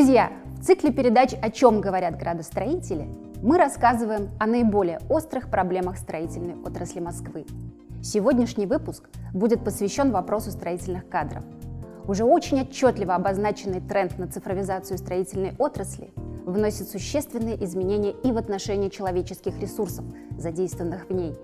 Друзья, в цикле передач «О чем говорят градостроители» мы рассказываем о наиболее острых проблемах строительной отрасли Москвы. Сегодняшний выпуск будет посвящен вопросу строительных кадров. Уже очень отчетливо обозначенный тренд на цифровизацию строительной отрасли вносит существенные изменения и в отношении человеческих ресурсов, задействованных в ней.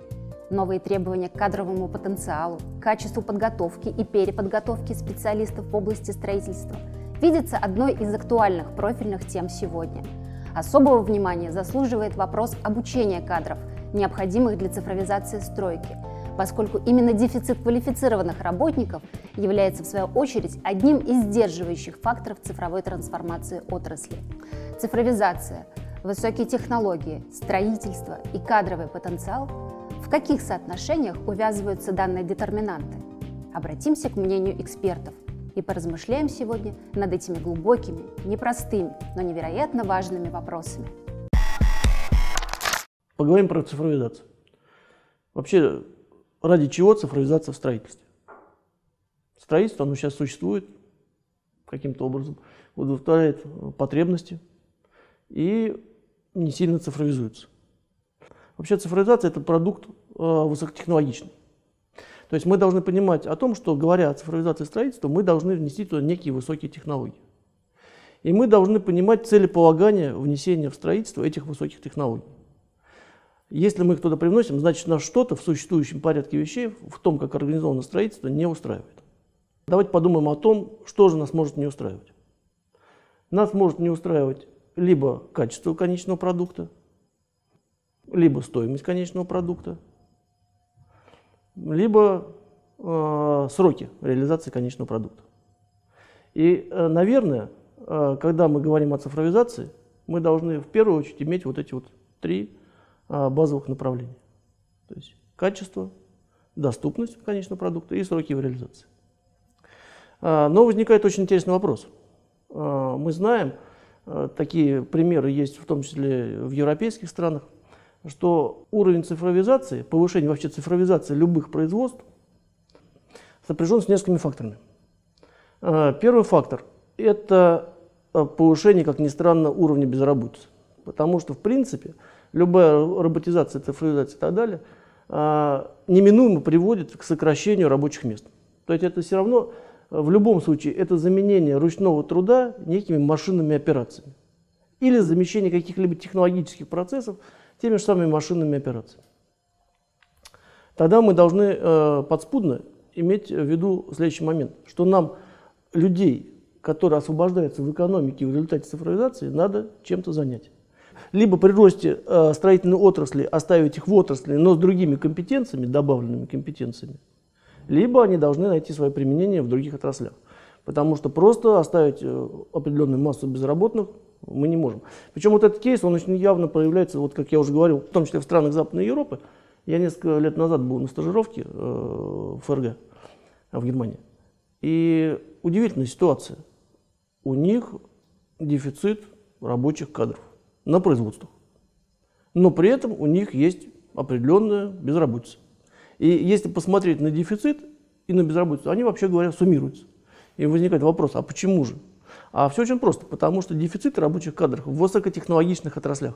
Новые требования к кадровому потенциалу, качеству подготовки и переподготовки специалистов в области строительства – видится одной из актуальных профильных тем сегодня. Особого внимания заслуживает вопрос обучения кадров, необходимых для цифровизации стройки, поскольку именно дефицит квалифицированных работников является в свою очередь одним из сдерживающих факторов цифровой трансформации отрасли. Цифровизация, высокие технологии, строительство и кадровый потенциал – в каких соотношениях увязываются данные детерминанты? Обратимся к мнению экспертов – и поразмышляем сегодня над этими глубокими, непростыми, но невероятно важными вопросами. Поговорим про цифровизацию. Вообще, ради чего цифровизация в строительстве? Строительство, оно сейчас существует каким-то образом, удовлетворяет э, потребности и не сильно цифровизуется. Вообще цифровизация – это продукт э, высокотехнологичный. То есть мы должны понимать о том, что, говоря о цифровизации строительства, мы должны внести туда некие высокие технологии. И мы должны понимать целеполагание внесения в строительство этих высоких технологий. Если мы их туда привносим, значит нас что-то в существующем порядке вещей, в том, как организовано строительство, не устраивает. Давайте подумаем о том, что же нас может не устраивать. Нас может не устраивать либо качество конечного продукта, либо стоимость конечного продукта, либо э, сроки реализации конечного продукта. И, э, наверное, э, когда мы говорим о цифровизации, мы должны в первую очередь иметь вот эти вот три э, базовых направления. То есть качество, доступность конечного продукта и сроки его реализации. Э, но возникает очень интересный вопрос. Э, мы знаем, э, такие примеры есть в том числе в европейских странах, что уровень цифровизации, повышение вообще цифровизации любых производств сопряжен с несколькими факторами. Э, первый фактор – это э, повышение, как ни странно, уровня безработицы. Потому что, в принципе, любая роботизация, цифровизация и так далее э, неминуемо приводит к сокращению рабочих мест. То есть это все равно, в любом случае, это заменение ручного труда некими машинными операциями или замещение каких-либо технологических процессов теми же самыми машинными операциями. Тогда мы должны э, подспудно иметь в виду следующий момент, что нам людей, которые освобождаются в экономике в результате цифровизации, надо чем-то занять. Либо при росте э, строительной отрасли оставить их в отрасли, но с другими компетенциями, добавленными компетенциями, либо они должны найти свое применение в других отраслях. Потому что просто оставить э, определенную массу безработных мы не можем. Причем вот этот кейс, он очень явно проявляется, вот как я уже говорил, в том числе в странах Западной Европы. Я несколько лет назад был на стажировке э, в ФРГ, в Германии. И удивительная ситуация. У них дефицит рабочих кадров на производство, Но при этом у них есть определенная безработица. И если посмотреть на дефицит и на безработицу, они, вообще говоря, суммируются. И возникает вопрос, а почему же? А все очень просто, потому что дефицит рабочих кадров в высокотехнологичных отраслях.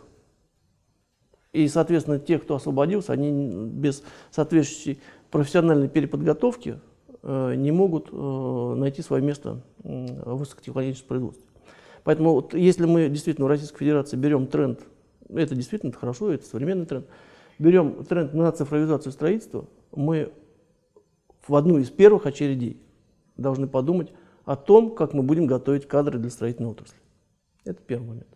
И, соответственно, те, кто освободился, они без соответствующей профессиональной переподготовки э, не могут э, найти свое место в высокотехнологичном производстве. Поэтому вот, если мы действительно в Российской Федерации берем тренд, это действительно это хорошо, это современный тренд, берем тренд на цифровизацию строительства, мы в одну из первых очередей должны подумать о том, как мы будем готовить кадры для строительной отрасли. Это первый момент.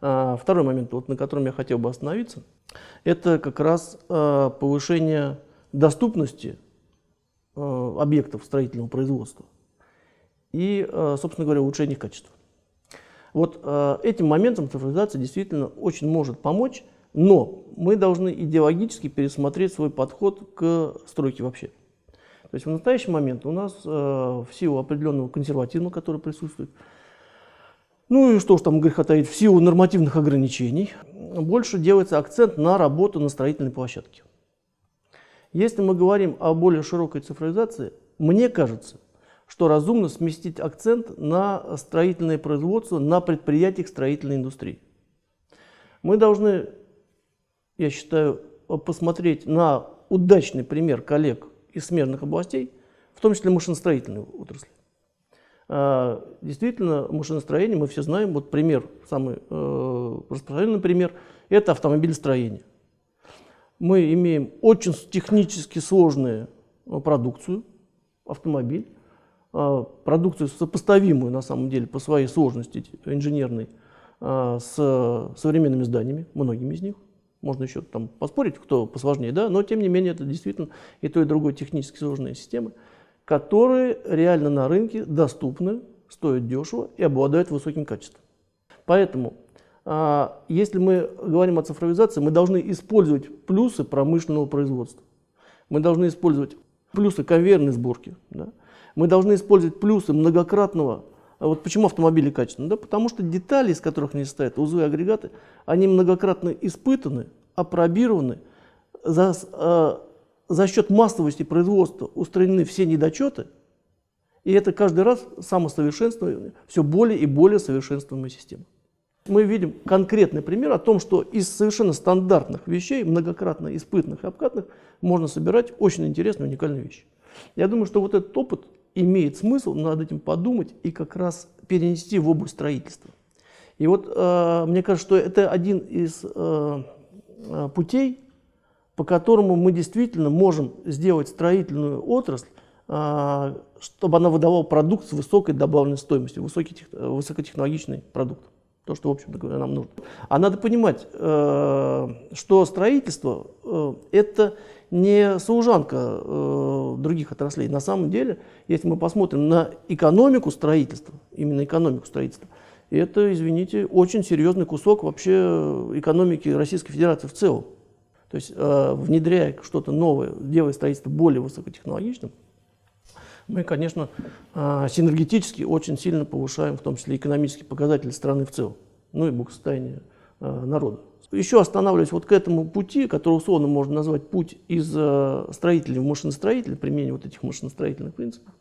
А, второй момент, вот, на котором я хотел бы остановиться, это как раз а, повышение доступности а, объектов строительного производства и, собственно говоря, улучшение их качества. Вот этим моментом цифровизация действительно очень может помочь, но мы должны идеологически пересмотреть свой подход к стройке вообще. То есть в настоящий момент у нас э, в силу определенного консерватизма, который присутствует, ну и что ж там греха таить, в силу нормативных ограничений, больше делается акцент на работу на строительной площадке. Если мы говорим о более широкой цифровизации, мне кажется, что разумно сместить акцент на строительное производство на предприятиях строительной индустрии. Мы должны, я считаю, посмотреть на удачный пример коллег из смежных областей, в том числе машиностроительной отрасли. А, действительно, машиностроение, мы все знаем, вот пример, самый э, распространенный пример, это автомобилестроение. Мы имеем очень технически сложную э, продукцию, автомобиль, э, продукцию сопоставимую на самом деле по своей сложности инженерной с современными зданиями, многими из них. Можно еще там поспорить, кто посложнее, да, но тем не менее это действительно и то, и другое технически сложные системы, которые реально на рынке доступны, стоят дешево и обладают высоким качеством. Поэтому, а, если мы говорим о цифровизации, мы должны использовать плюсы промышленного производства. Мы должны использовать плюсы конвейерной сборки. Да? Мы должны использовать плюсы многократного а вот почему автомобили качественные? Да потому что детали, из которых они состоят, узлы и агрегаты, они многократно испытаны, опробированы, за, э, за счет массовости производства устранены все недочеты, и это каждый раз самосовершенствование, все более и более совершенствуемая система. Мы видим конкретный пример о том, что из совершенно стандартных вещей, многократно испытанных и обкатанных, можно собирать очень интересные, уникальные вещи. Я думаю, что вот этот опыт имеет смысл над этим подумать и как раз перенести в область строительства. И вот э, мне кажется, что это один из э, э путей, по которому мы действительно можем сделать строительную отрасль, э, чтобы она выдавала продукт с высокой добавленной стоимостью, высокий, э, высокотехнологичный продукт. То, что, в общем-то нам нужно. А надо понимать, э, что строительство э, – это не служанка э, других отраслей. На самом деле, если мы посмотрим на экономику строительства, именно экономику строительства, это, извините, очень серьезный кусок вообще экономики Российской Федерации в целом. То есть, э, внедряя что-то новое, делая строительство более высокотехнологичным, мы, конечно, э, синергетически очень сильно повышаем, в том числе, экономические показатели страны в целом, ну и благосостояние Э, народа. Еще останавливаюсь вот к этому пути, который условно можно назвать путь из э, строителей в машиностроителя, применение вот этих машиностроительных принципов.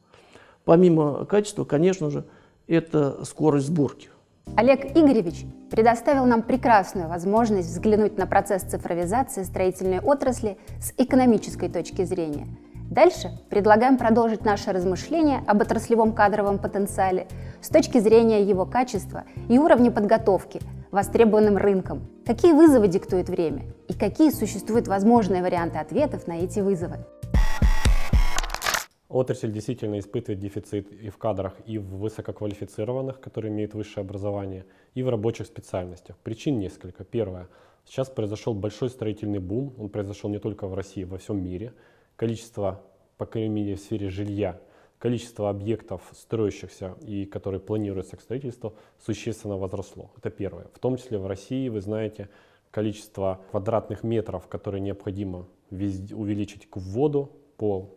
Помимо качества, конечно же, это скорость сборки. Олег Игоревич предоставил нам прекрасную возможность взглянуть на процесс цифровизации строительной отрасли с экономической точки зрения. Дальше предлагаем продолжить наше размышление об отраслевом кадровом потенциале с точки зрения его качества и уровня подготовки востребованным рынком. Какие вызовы диктует время и какие существуют возможные варианты ответов на эти вызовы? Отрасль действительно испытывает дефицит и в кадрах, и в высококвалифицированных, которые имеют высшее образование, и в рабочих специальностях. Причин несколько. Первое. Сейчас произошел большой строительный бум. Он произошел не только в России, а во всем мире. Количество, по крайней мере, в сфере жилья количество объектов, строящихся и которые планируются к строительству, существенно возросло. Это первое. В том числе в России, вы знаете, количество квадратных метров, которые необходимо увеличить к вводу по,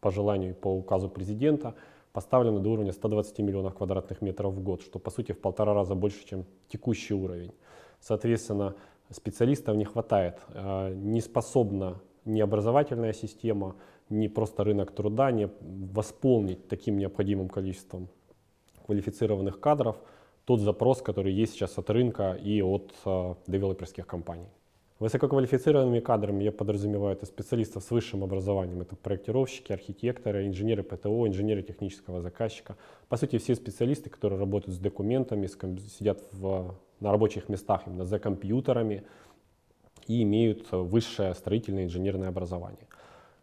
по желанию и по указу президента, поставлено до уровня 120 миллионов квадратных метров в год, что по сути в полтора раза больше, чем текущий уровень. Соответственно, специалистов не хватает, не способна ни система, не просто рынок труда, не восполнить таким необходимым количеством квалифицированных кадров тот запрос, который есть сейчас от рынка и от э, девелоперских компаний. Высококвалифицированными кадрами я подразумеваю это специалистов с высшим образованием, это проектировщики, архитекторы, инженеры ПТО, инженеры технического заказчика. По сути, все специалисты, которые работают с документами, с ком- сидят в, на рабочих местах именно за компьютерами и имеют а, высшее строительное инженерное образование.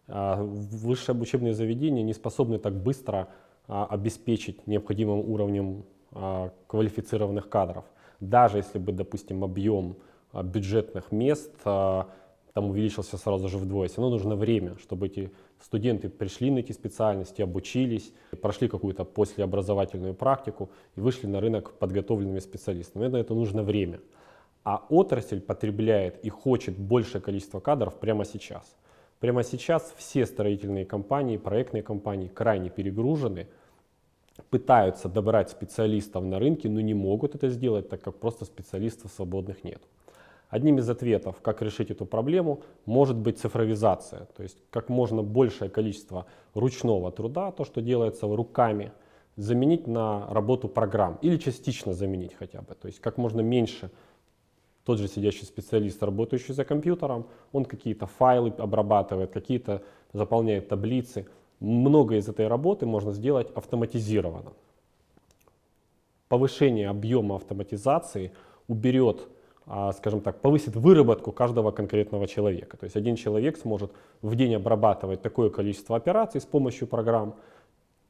А, высшее учебное заведение не способны так быстро а, обеспечить необходимым уровнем а, квалифицированных кадров. Даже если бы, допустим, объем бюджетных мест там увеличился сразу же вдвое. Все равно нужно время, чтобы эти студенты пришли на эти специальности, обучились, прошли какую-то послеобразовательную практику и вышли на рынок подготовленными специалистами. На это нужно время. А отрасль потребляет и хочет большее количество кадров прямо сейчас. Прямо сейчас все строительные компании, проектные компании крайне перегружены, пытаются добрать специалистов на рынке, но не могут это сделать, так как просто специалистов свободных нет. Одним из ответов, как решить эту проблему, может быть цифровизация, то есть как можно большее количество ручного труда, то, что делается руками, заменить на работу программ или частично заменить хотя бы, то есть как можно меньше тот же сидящий специалист, работающий за компьютером, он какие-то файлы обрабатывает, какие-то заполняет таблицы. Многое из этой работы можно сделать автоматизированно. Повышение объема автоматизации уберет а, скажем так, повысит выработку каждого конкретного человека. То есть один человек сможет в день обрабатывать такое количество операций с помощью программ,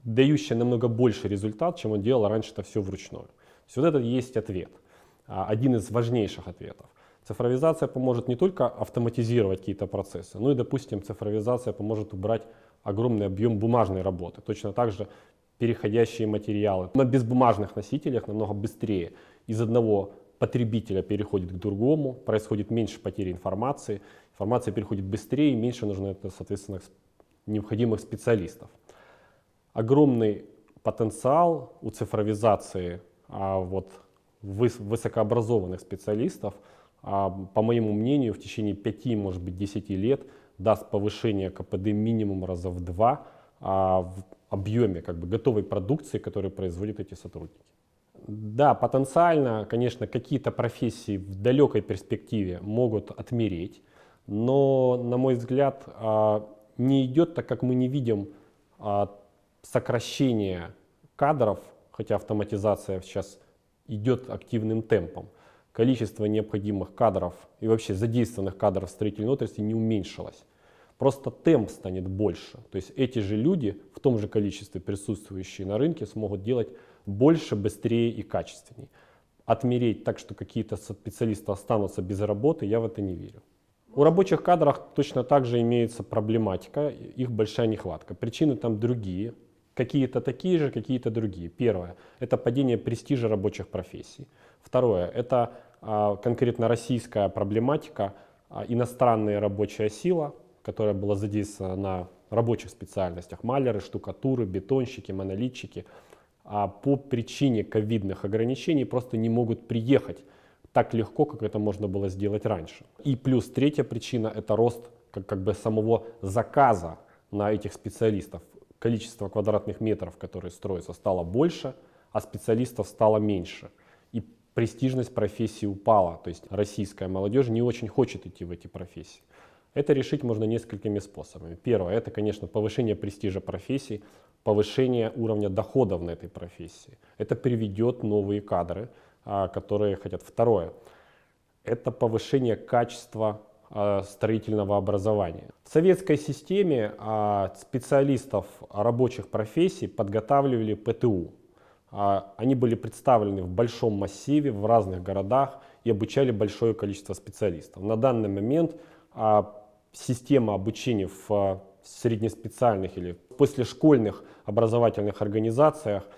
дающее намного больше результат, чем он делал раньше это все вручную. То есть вот этот есть ответ. А, один из важнейших ответов. Цифровизация поможет не только автоматизировать какие-то процессы, но и, допустим, цифровизация поможет убрать огромный объем бумажной работы, точно так же переходящие материалы. На безбумажных носителях намного быстрее из одного потребителя переходит к другому, происходит меньше потери информации, информация переходит быстрее, меньше нужно, соответственно, необходимых специалистов. Огромный потенциал у цифровизации а вот высокообразованных специалистов, а, по моему мнению, в течение 5, может быть, 10 лет даст повышение КПД минимум раза в два а, в объеме как бы, готовой продукции, которую производят эти сотрудники. Да, потенциально, конечно, какие-то профессии в далекой перспективе могут отмереть, но, на мой взгляд, а, не идет, так как мы не видим сокращения кадров, хотя автоматизация сейчас идет активным темпом. Количество необходимых кадров и вообще задействованных кадров в строительной отрасли не уменьшилось. Просто темп станет больше. То есть эти же люди в том же количестве присутствующие на рынке смогут делать больше, быстрее и качественнее. Отмереть так, что какие-то специалисты останутся без работы, я в это не верю. У рабочих кадров точно так же имеется проблематика, их большая нехватка. Причины там другие, Какие-то такие же, какие-то другие. Первое – это падение престижа рабочих профессий. Второе – это а, конкретно российская проблематика, а, иностранная рабочая сила, которая была задействована на рабочих специальностях. Маляры, штукатуры, бетонщики, монолитчики. А по причине ковидных ограничений просто не могут приехать так легко, как это можно было сделать раньше. И плюс третья причина – это рост как, как бы самого заказа на этих специалистов количество квадратных метров, которые строятся, стало больше, а специалистов стало меньше. И престижность профессии упала. То есть российская молодежь не очень хочет идти в эти профессии. Это решить можно несколькими способами. Первое, это, конечно, повышение престижа профессии, повышение уровня доходов на этой профессии. Это приведет новые кадры, а, которые хотят. Второе, это повышение качества Э, строительного образования. В советской системе а, специалистов рабочих профессий подготавливали ПТУ. А, они были представлены в большом массиве в разных городах и обучали большое количество специалистов. На данный момент а, система обучения в среднеспециальных или послешкольных образовательных организациях –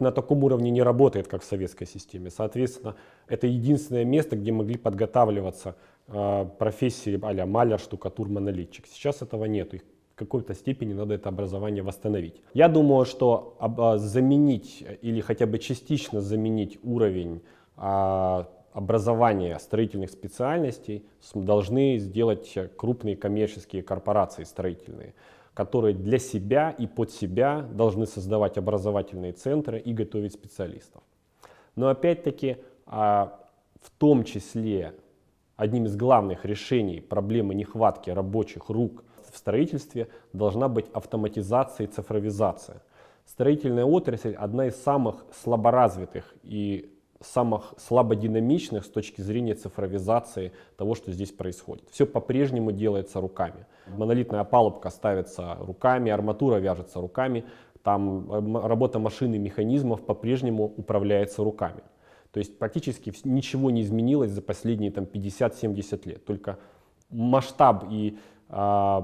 на таком уровне не работает, как в советской системе. Соответственно, это единственное место, где могли подготавливаться э, профессии а-ля маляр, штукатур, монолитчик. Сейчас этого нет. и в какой-то степени надо это образование восстановить. Я думаю, что об, а, заменить или хотя бы частично заменить уровень э, образования строительных специальностей должны сделать крупные коммерческие корпорации строительные которые для себя и под себя должны создавать образовательные центры и готовить специалистов. Но опять-таки, а, в том числе одним из главных решений проблемы нехватки рабочих рук в строительстве должна быть автоматизация и цифровизация. Строительная отрасль одна из самых слаборазвитых и самых слабодинамичных с точки зрения цифровизации того, что здесь происходит. Все по-прежнему делается руками. Монолитная опалубка ставится руками, арматура вяжется руками, там работа машины и механизмов по-прежнему управляется руками. То есть практически ничего не изменилось за последние там, 50-70 лет. Только масштаб и э,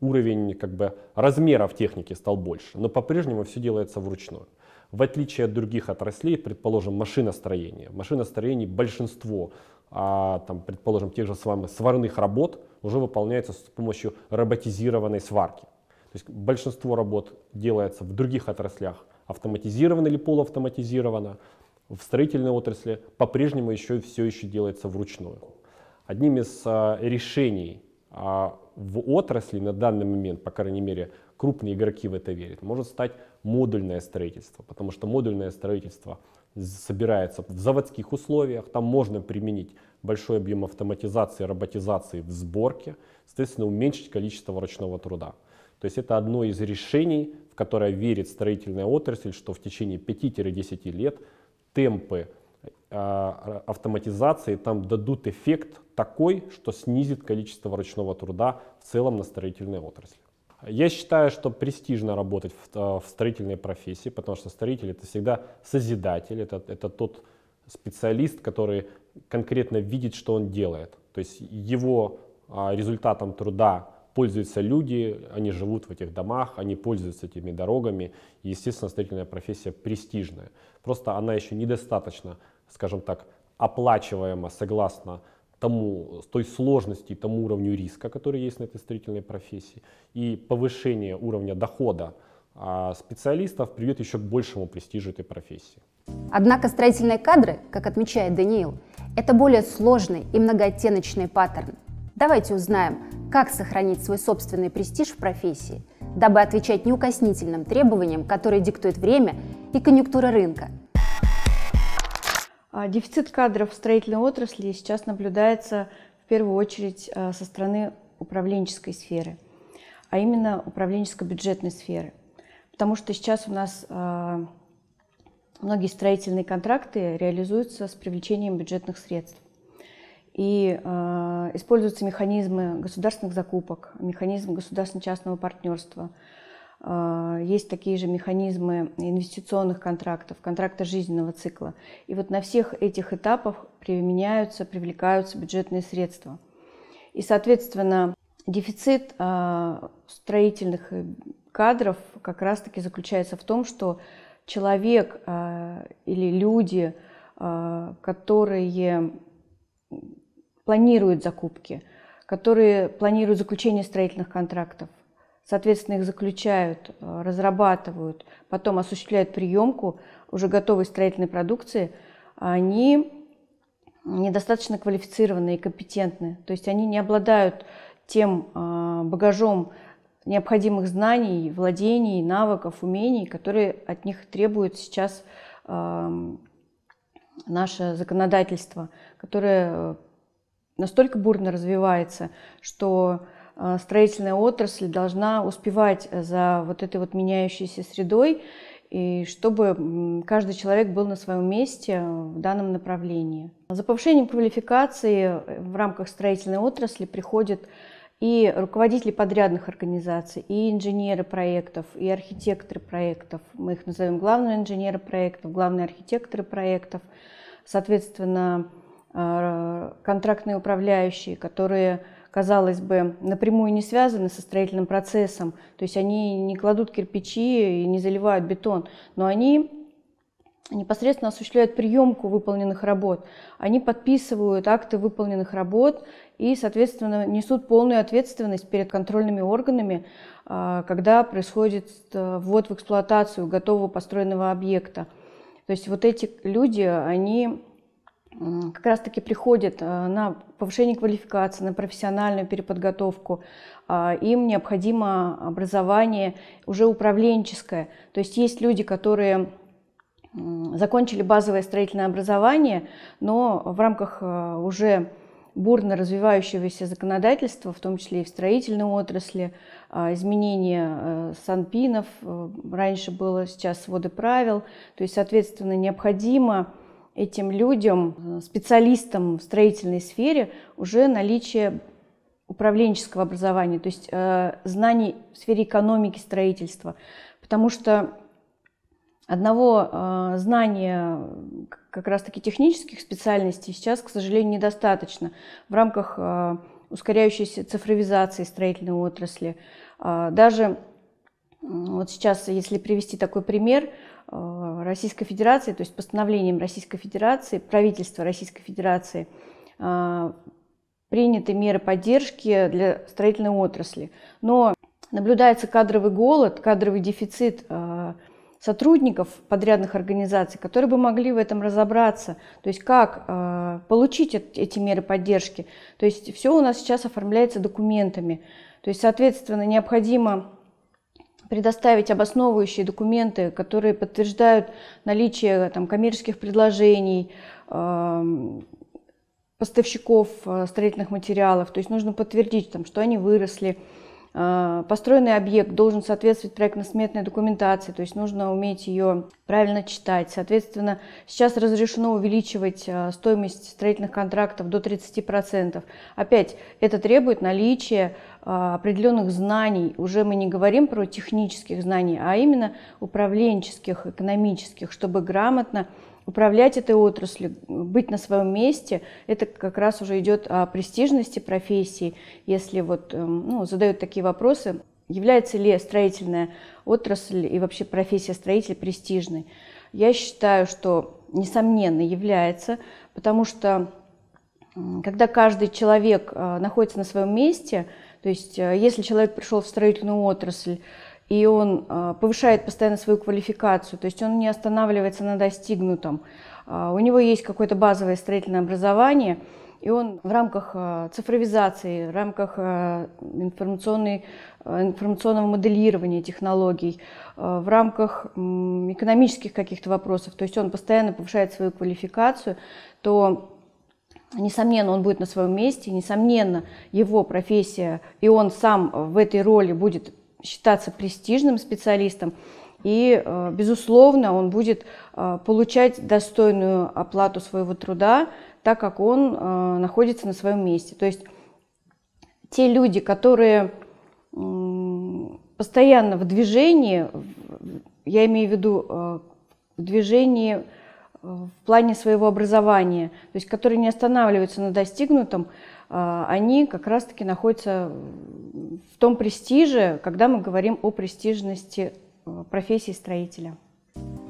уровень как бы, размеров техники стал больше. Но по-прежнему все делается вручную. В отличие от других отраслей, предположим, машиностроение. В машиностроении большинство а, там, предположим, тех же с вами сварных работ уже выполняется с помощью роботизированной сварки. То есть большинство работ делается в других отраслях автоматизированно или полуавтоматизированно. В строительной отрасли по-прежнему еще все еще делается вручную. Одним из а, решений а, в отрасли на данный момент, по крайней мере, крупные игроки в это верят, может стать модульное строительство, потому что модульное строительство собирается в заводских условиях. Там можно применить большой объем автоматизации, роботизации в сборке, соответственно, уменьшить количество ручного труда. То есть это одно из решений, в которое верит строительная отрасль, что в течение 5-10 лет темпы а, автоматизации там дадут эффект такой, что снизит количество ручного труда в целом на строительной отрасли. Я считаю, что престижно работать в, э, в строительной профессии, потому что строитель это всегда созидатель, это, это тот специалист, который конкретно видит, что он делает. То есть его а, результатом труда пользуются люди, они живут в этих домах, они пользуются этими дорогами. естественно, строительная профессия престижная. Просто она еще недостаточно, скажем так, оплачиваема согласно тому, с той сложности и тому уровню риска, который есть на этой строительной профессии, и повышение уровня дохода а, специалистов приведет еще к большему престижу этой профессии. Однако строительные кадры, как отмечает Даниил, это более сложный и многооттеночный паттерн. Давайте узнаем, как сохранить свой собственный престиж в профессии, дабы отвечать неукоснительным требованиям, которые диктует время и конъюнктура рынка – а, дефицит кадров в строительной отрасли сейчас наблюдается в первую очередь а, со стороны управленческой сферы, а именно управленческо-бюджетной сферы. Потому что сейчас у нас а, многие строительные контракты реализуются с привлечением бюджетных средств. И используются механизмы государственных закупок, механизм государственно-частного партнерства – а, есть такие же механизмы инвестиционных контрактов, контракта жизненного цикла. И вот на всех этих этапах применяются, привлекаются бюджетные средства. И, соответственно, дефицит а, строительных э, кадров как раз-таки заключается в том, что человек а, или люди, которые планируют закупки, которые планируют заключение строительных контрактов, Соответственно, их заключают, э, разрабатывают, потом осуществляют приемку уже готовой строительной продукции. Они недостаточно квалифицированы и компетентны. То есть они не обладают тем э, багажом необходимых знаний, владений, навыков, умений, которые от них требует сейчас эм, наше законодательство, которое э, настолько бурно развивается, что Э, строительная отрасль должна успевать э, за вот этой вот меняющейся средой, и чтобы каждый человек был на своем месте э, в данном направлении. За повышением квалификации в рамках строительной отрасли приходят и руководители подрядных организаций, и инженеры проектов, и архитекторы проектов. Мы их назовем главные инженеры проектов, главные архитекторы проектов. Соответственно, контрактные управляющие, которые казалось бы, напрямую не связаны со строительным процессом, то есть они не кладут кирпичи и не заливают бетон, но они непосредственно осуществляют приемку выполненных работ. Они подписывают акты выполненных работ и, соответственно, несут полную ответственность перед контрольными органами, а, когда происходит э, ввод в эксплуатацию готового построенного объекта. То есть вот эти люди, они как раз-таки приходят э, на повышение квалификации, на профессиональную переподготовку, а, им необходимо образование уже управленческое. То есть есть люди, которые закончили базовое строительное образование, но в рамках э, уже бурно развивающегося законодательства, в том числе и в строительной отрасли, а, изменения э, санпинов, раньше было, сейчас своды правил, то есть, соответственно, необходимо этим людям, э, специалистам в строительной сфере уже наличие управленческого образования, то есть э, знаний в сфере экономики строительства. Потому что одного э, знания как раз-таки технических специальностей сейчас, к сожалению, недостаточно. В рамках э, ускоряющейся цифровизации строительной отрасли. А, даже вот сейчас, если привести такой пример, Э, Российской Федерации, то есть постановлением Российской Федерации, правительства Российской Федерации э, приняты меры поддержки для строительной отрасли. Но наблюдается кадровый голод, кадровый дефицит э, сотрудников подрядных организаций, которые бы могли в этом разобраться, то есть как э, получить эти меры поддержки. То есть все у нас сейчас оформляется документами. То есть, соответственно, необходимо предоставить обосновывающие документы, которые подтверждают наличие там, коммерческих предложений, эм, поставщиков э, строительных материалов. То есть нужно подтвердить, там, что они выросли, а, построенный объект должен соответствовать проектно-сметной документации, то есть нужно уметь ее правильно читать. Соответственно, сейчас разрешено увеличивать а, стоимость строительных контрактов до 30%. Опять, это требует наличия а, определенных знаний. Уже мы не говорим про технических знаний, а именно управленческих, экономических, чтобы грамотно управлять этой отраслью, быть на своем месте, это как раз уже идет о престижности профессии. Если вот эм, ну, задают такие вопросы, является ли строительная отрасль и вообще профессия строителя престижной, я считаю, что несомненно является, потому что когда каждый человек э, находится на своем месте, то есть э, если человек пришел в строительную отрасль и он а, повышает постоянно свою квалификацию, то есть он не останавливается на достигнутом. А, у него есть какое-то базовое строительное образование, и он в рамках а, цифровизации, в рамках информационного моделирования технологий, в рамках экономических каких-то вопросов, то есть он постоянно повышает свою квалификацию, то Несомненно, он будет на своем месте, несомненно, его профессия, и он сам в этой роли будет считаться престижным специалистом, и, э, безусловно, он будет э, получать достойную оплату своего труда, так как он э, находится на своем месте. То есть те люди, которые постоянно в движении, я имею в виду в движении в плане своего образования, то есть которые не останавливаются на достигнутом, а, они как раз-таки находятся в том престиже, когда мы говорим о престижности э, профессии строителя.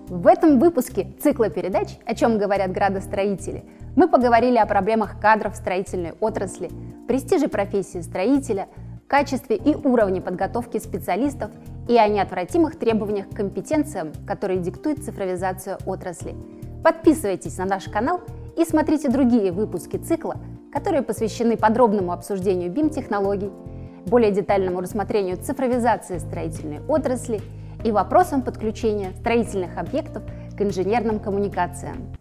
В этом выпуске цикла передач «О чем говорят градостроители» мы поговорили о проблемах кадров строительной отрасли, престиже профессии строителя, качестве и уровне подготовки специалистов и о неотвратимых требованиях к компетенциям, которые диктует цифровизация отрасли. Подписывайтесь на наш канал и смотрите другие выпуски цикла – которые посвящены подробному обсуждению BIM-технологий, более детальному рассмотрению цифровизации строительной отрасли и вопросам подключения строительных объектов к инженерным коммуникациям.